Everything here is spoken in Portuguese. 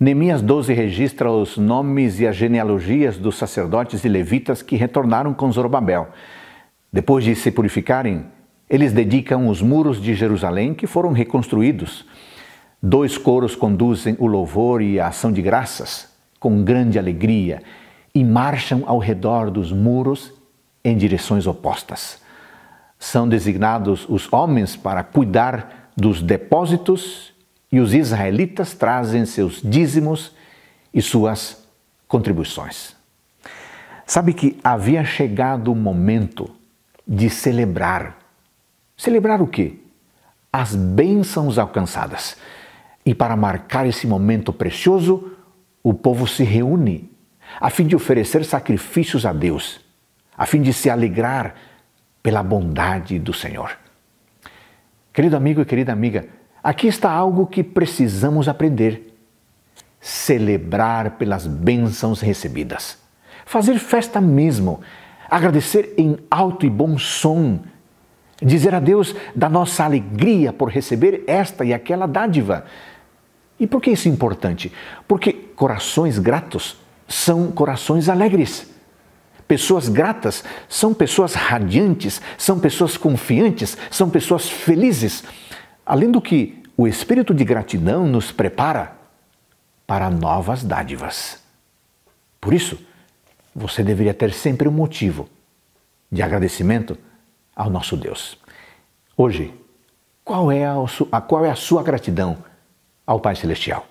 Neemias 12 registra os nomes e as genealogias dos sacerdotes e levitas que retornaram com Zorobabel. Depois de se purificarem, eles dedicam os muros de Jerusalém que foram reconstruídos. Dois coros conduzem o louvor e a ação de graças com grande alegria e marcham ao redor dos muros em direções opostas. São designados os homens para cuidar dos depósitos e os israelitas trazem seus dízimos e suas contribuições. Sabe que havia chegado o momento de celebrar. Celebrar o quê? As bênçãos alcançadas. E para marcar esse momento precioso, o povo se reúne a fim de oferecer sacrifícios a Deus, a fim de se alegrar pela bondade do Senhor. Querido amigo e querida amiga, Aqui está algo que precisamos aprender: celebrar pelas bênçãos recebidas. Fazer festa mesmo, agradecer em alto e bom som, dizer a Deus da nossa alegria por receber esta e aquela dádiva. E por que isso é importante? Porque corações gratos são corações alegres. Pessoas gratas são pessoas radiantes, são pessoas confiantes, são pessoas felizes além do que o espírito de gratidão nos prepara para novas dádivas. Por isso, você deveria ter sempre um motivo de agradecimento ao nosso Deus. Hoje, qual é a, qual é a sua gratidão ao Pai Celestial?